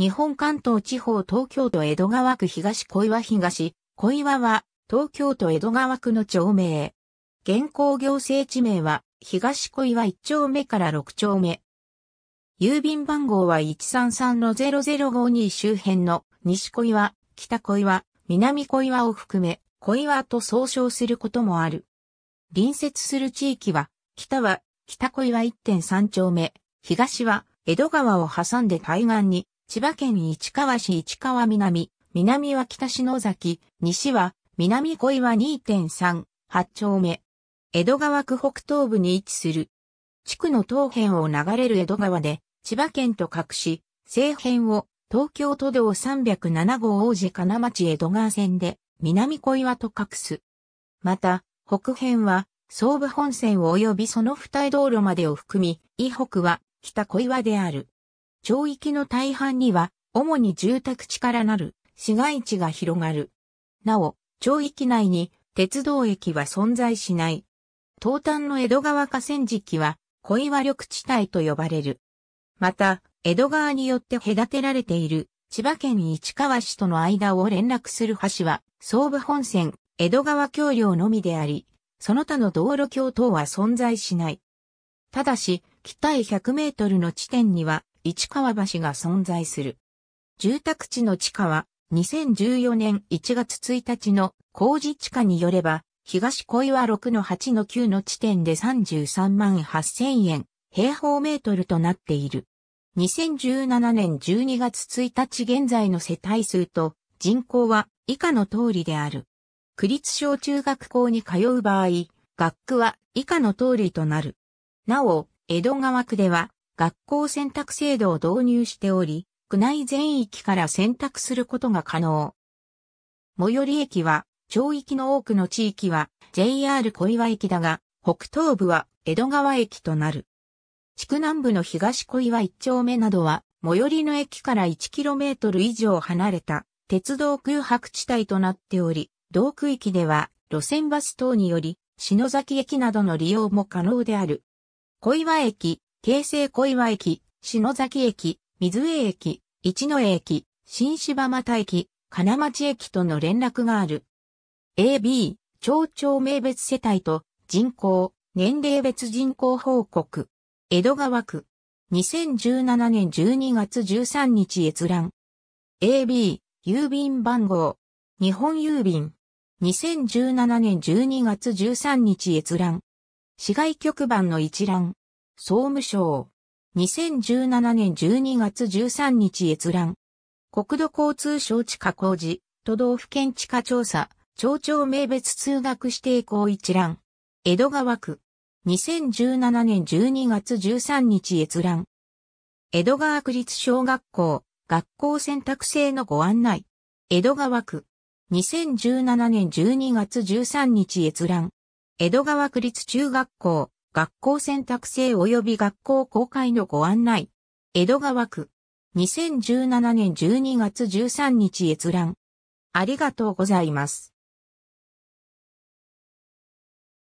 日本関東地方東京都江戸川区東小岩東、小岩は東京都江戸川区の町名。現行行政地名は東小岩1丁目から6丁目。郵便番号は133-0052周辺の西小岩、北小岩、南小岩を含め小岩と総称することもある。隣接する地域は北は北小岩1.3丁目、東は江戸川を挟んで対岸に千葉県市川市市川南、南は北篠崎、西は南小岩2.3、8丁目。江戸川区北東部に位置する。地区の東辺を流れる江戸川で、千葉県と隠し、西辺を東京都道307号王子金町江戸川線で南小岩と隠す。また、北辺は総武本線及びその二重道路までを含み、以北は北小岩である。町域の大半には、主に住宅地からなる市街地が広がる。なお、町域内に鉄道駅は存在しない。東端の江戸川河川敷は小岩緑地帯と呼ばれる。また、江戸川によって隔てられている千葉県市川市との間を連絡する橋は、総武本線、江戸川橋梁のみであり、その他の道路橋等は存在しない。ただし、北へ100メートルの地点には市川橋が存在する。住宅地の地下は、2014年1月1日の工事地下によれば、東小岩6の8の9の地点で33万8000円、平方メートルとなっている。2017年12月1日現在の世帯数と人口は以下の通りである。区立小中学校に通う場合、学区は以下の通りとなる。なお、江戸川区では学校選択制度を導入しており、区内全域から選択することが可能。最寄り駅は、町域の多くの地域は JR 小岩駅だが、北東部は江戸川駅となる。地区南部の東小岩1丁目などは、最寄りの駅から 1km 以上離れた鉄道空白地帯となっており、同区域では路線バス等により、篠崎駅などの利用も可能である。小岩駅、京成小岩駅、篠崎駅、水江駅、一野駅、新柴又駅、金町駅との連絡がある。AB、町長名別世帯と人口、年齢別人口報告。江戸川区。2017年12月13日閲覧。AB、郵便番号。日本郵便。2017年12月13日閲覧。市外局番の一覧。総務省。2017年12月13日閲覧。国土交通省地下工事、都道府県地下調査、町長名別通学指定校一覧。江戸川区。2017年12月13日閲覧。江戸川区立小学校、学校選択制のご案内。江戸川区。2017年12月13日閲覧。江戸川区立中学校、学校選択制及び学校公開のご案内。江戸川区。2017年12月13日閲覧。ありがとうございます。